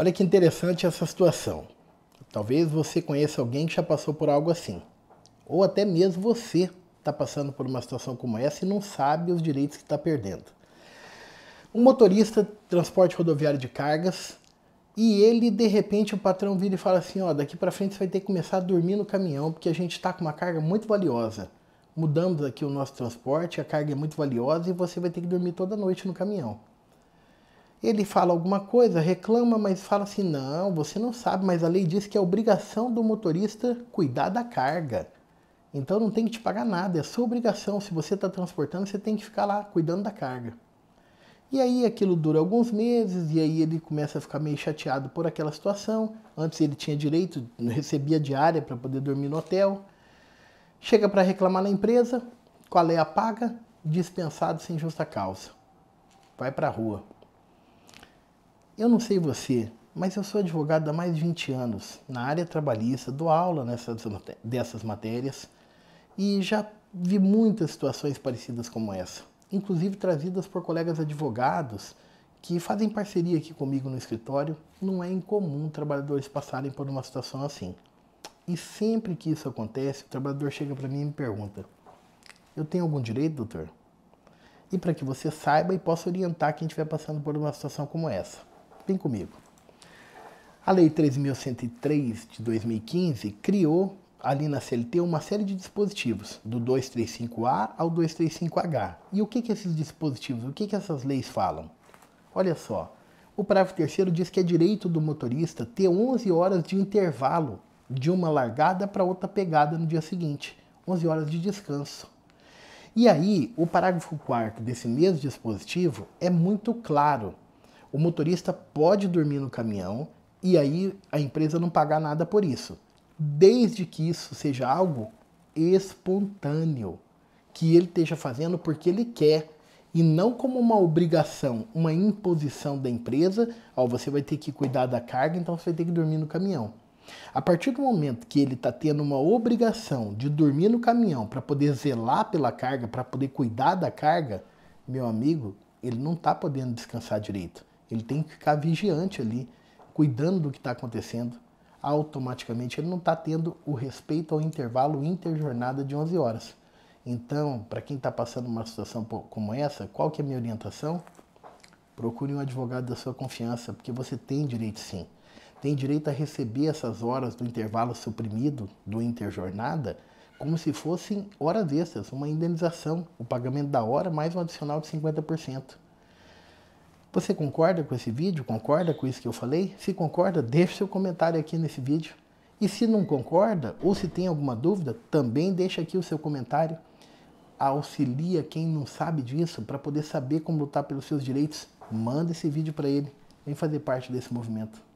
Olha que interessante essa situação. Talvez você conheça alguém que já passou por algo assim. Ou até mesmo você está passando por uma situação como essa e não sabe os direitos que está perdendo. Um motorista de transporte rodoviário de cargas e ele, de repente, o patrão vira e fala assim: ó, daqui para frente você vai ter que começar a dormir no caminhão porque a gente está com uma carga muito valiosa. Mudamos aqui o nosso transporte, a carga é muito valiosa e você vai ter que dormir toda noite no caminhão. Ele fala alguma coisa, reclama, mas fala assim: não, você não sabe, mas a lei diz que é obrigação do motorista cuidar da carga. Então não tem que te pagar nada, é sua obrigação. Se você está transportando, você tem que ficar lá cuidando da carga. E aí aquilo dura alguns meses, e aí ele começa a ficar meio chateado por aquela situação. Antes ele tinha direito, recebia diária para poder dormir no hotel. Chega para reclamar na empresa, qual é a paga? Dispensado sem justa causa. Vai para a rua. Eu não sei você, mas eu sou advogado há mais de 20 anos, na área trabalhista, dou aula nessas, dessas matérias e já vi muitas situações parecidas como essa, inclusive trazidas por colegas advogados que fazem parceria aqui comigo no escritório. Não é incomum trabalhadores passarem por uma situação assim. E sempre que isso acontece, o trabalhador chega para mim e me pergunta: Eu tenho algum direito, doutor? E para que você saiba e possa orientar quem estiver passando por uma situação como essa. Vem comigo. A Lei 3.103 de 2015 criou ali na CLT uma série de dispositivos, do 235A ao 235H. E o que, que esses dispositivos, o que, que essas leis falam? Olha só, o parágrafo 3 diz que é direito do motorista ter 11 horas de intervalo de uma largada para outra pegada no dia seguinte, 11 horas de descanso. E aí, o parágrafo 4 desse mesmo dispositivo é muito claro o motorista pode dormir no caminhão e aí a empresa não pagar nada por isso, desde que isso seja algo espontâneo, que ele esteja fazendo porque ele quer e não como uma obrigação, uma imposição da empresa, ó, você vai ter que cuidar da carga, então você vai ter que dormir no caminhão. A partir do momento que ele está tendo uma obrigação de dormir no caminhão para poder zelar pela carga, para poder cuidar da carga, meu amigo, ele não está podendo descansar direito. Ele tem que ficar vigiante ali, cuidando do que está acontecendo. Automaticamente ele não está tendo o respeito ao intervalo interjornada de 11 horas. Então, para quem está passando uma situação como essa, qual que é a minha orientação? Procure um advogado da sua confiança, porque você tem direito sim. Tem direito a receber essas horas do intervalo suprimido, do interjornada, como se fossem horas extras, uma indenização, o pagamento da hora mais um adicional de 50%. Você concorda com esse vídeo? Concorda com isso que eu falei? Se concorda, deixe seu comentário aqui nesse vídeo. E se não concorda ou se tem alguma dúvida, também deixa aqui o seu comentário. Auxilia quem não sabe disso para poder saber como lutar pelos seus direitos. Manda esse vídeo para ele. Vem fazer parte desse movimento.